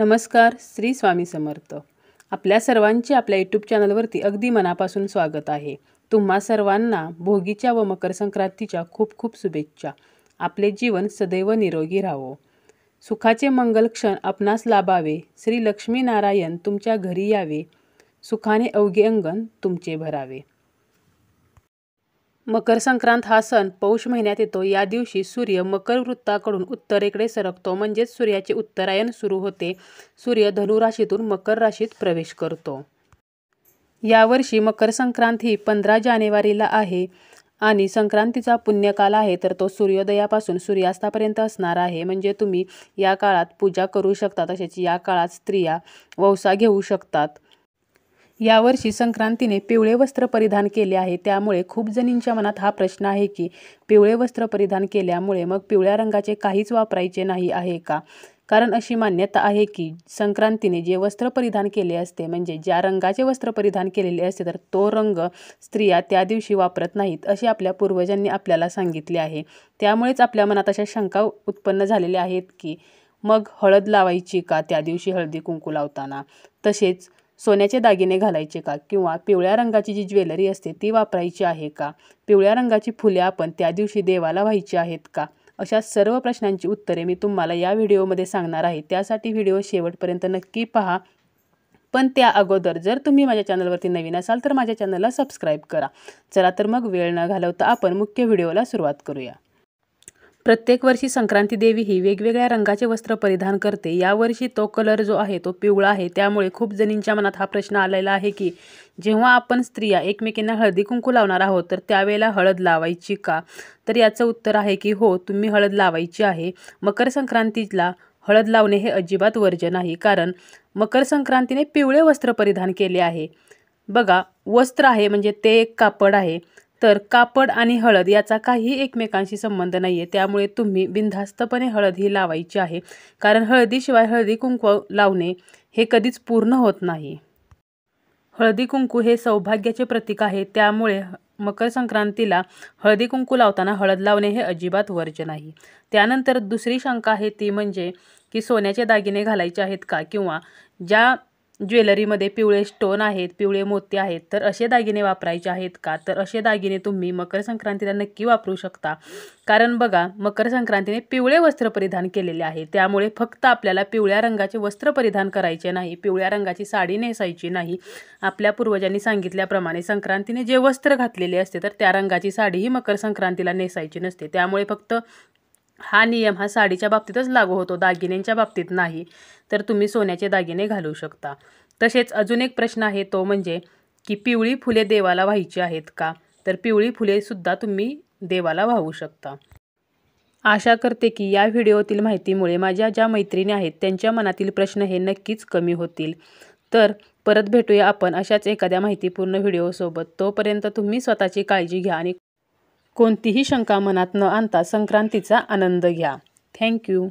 नमस्कार श्री स्वामी समर्थ आपल्या सर्वांचे आपल्या यूट्यूब चॅनलवरती अगदी मनापासून स्वागत आहे तुम्हा सर्वांना भोगीच्या व मकर संक्रांतीच्या खूप खूप शुभेच्छा आपले जीवन सदैव निरोगी राहो सुखाचे मंगल क्षण आपणास लाभावे श्री लक्ष्मीनारायण तुमच्या घरी यावे सुखाने अवघे अंगण तुमचे भरावे मकर संक्रांत हा सण पौष महिन्यात येतो या दिवशी सूर्य मकर वृत्ताकडून उत्तरेकडे सरकतो म्हणजेच सूर्याचे उत्तरायण सुरू होते सूर्य धनुराशीतून मकर राशीत प्रवेश करतो यावर्षी मकर संक्रांत ही पंधरा जानेवारीला आहे आणि संक्रांतीचा पुण्यकाल आहे तर तो सूर्योदयापासून सूर्यास्तापर्यंत असणार आहे म्हणजे तुम्ही या काळात पूजा करू शकता तसेच या काळात स्त्रिया ववसा घेऊ शकतात यावर्षी संक्रांतीने पिवळे वस्त्र परिधान केले आहे त्यामुळे खूप जणींच्या मनात हा प्रश्न आहे की पिवळे वस्त्र परिधान केल्यामुळे मग पिवळ्या रंगाचे काहीच वापरायचे नाही आहे का कारण अशी मान्यता आहे की संक्रांतीने जे वस्त्र परिधान केले असते म्हणजे ज्या रंगाचे वस्त्र परिधान केलेले असते तर तो रंग स्त्रिया त्या दिवशी वापरत नाहीत असे आपल्या पूर्वजांनी आपल्याला सांगितले आहे त्यामुळेच आपल्या मनात अशा शंका उत्पन्न झालेल्या आहेत की मग हळद लावायची का त्या दिवशी हळदी कुंकू लावताना तसेच सोन्याचे दागिने घालायचे का किंवा पिवळ्या रंगाची जी ज्वेलरी असते ती वापरायची आहे का पिवळ्या रंगाची फुले आपण त्या दिवशी देवाला व्हायची आहेत का अशा सर्व प्रश्नांची उत्तरे मी तुम्हाला या व्हिडिओमध्ये सांगणार आहे त्यासाठी व्हिडिओ शेवटपर्यंत नक्की पहा पण त्या अगोदर जर तुम्ही माझ्या चॅनलवरती नवीन असाल तर माझ्या चॅनलला सबस्क्राईब करा चला तर मग वेळ न घालवता आपण मुख्य व्हिडिओला सुरुवात करूया प्रत्येक वर्षी संक्रांती देवी ही वेगवेगळ्या रंगाचे वस्त्र परिधान करते यावर्षी तो कलर जो आहे तो पिवळा आहे त्यामुळे खूप जणींच्या मनात हा प्रश्न आलेला आहे की जेव्हा आपण स्त्रिया एकमेकींना हळदी कुंकू लावणार आहोत तर त्यावेळेला हळद लावायची का तर याचं उत्तर आहे की हो तुम्ही हळद लावायची आहे मकर संक्रांतीला हळद लावणे हे अजिबात वर्जन आहे कारण मकर संक्रांतीने पिवळे वस्त्र परिधान केले आहे बघा वस्त्र आहे म्हणजे ते एक कापड आहे तर कापड आणि हळद याचा काही एकमेकांशी संबंध नाही आहे त्यामुळे तुम्ही बिनधास्तपणे हळद ही लावायची आहे कारण हळदीशिवाय हळदी कुंकू लावणे हे कधीच पूर्ण होत नाही हळदी कुंकू हे सौभाग्याचे प्रतीक आहे त्यामुळे मकर संक्रांतीला हळदी कुंकू लावताना हळद लावणे हे अजिबात वर्ज नाही त्यानंतर दुसरी शंका आहे ती म्हणजे की सोन्याचे दागिने घालायचे आहेत का किंवा ज्या ज्वेलरीमध्ये पिवळे स्टोन आहेत पिवळे मोती आहेत तर असे दागिने वापरायचे आहेत का तर असे दागिने तुम्ही मकर संक्रांतीला नक्की वापरू शकता कारण बघा मकर संक्रांतीने पिवळे वस्त्र परिधान केलेले आहे त्यामुळे फक्त आपल्याला पिवळ्या रंगाचे वस्त्र परिधान करायचे नाही पिवळ्या रंगाची साडी नेसायची नाही आपल्या पूर्वजांनी सांगितल्याप्रमाणे संक्रांतीने जे वस्त्र घातलेले असते तर त्या रंगाची साडीही मकर संक्रांतीला नेसायची नसते त्यामुळे फक्त हा नियम हा साडीच्या बाबतीतच लागू होतो दागिन्यांच्या बाबतीत नाही तर तुम्ही सोन्याचे दागिने घालू शकता तसेच अजून एक प्रश्न आहे तो म्हणजे की पिवळी फुले देवाला व्हायची आहेत का तर पिवळी फुलेसुद्धा तुम्ही देवाला वाहू शकता आशा करते की या व्हिडिओतील माहितीमुळे माझ्या ज्या मैत्रिणी आहेत त्यांच्या मनातील प्रश्न हे नक्कीच कमी होतील तर परत भेटूया आपण अशाच एखाद्या माहितीपूर्ण व्हिडिओसोबत तोपर्यंत तुम्ही स्वतःची काळजी घ्या आणि कोणतीही शंका मनात न आणता संक्रांतीचा आनंद घ्या थँक्यू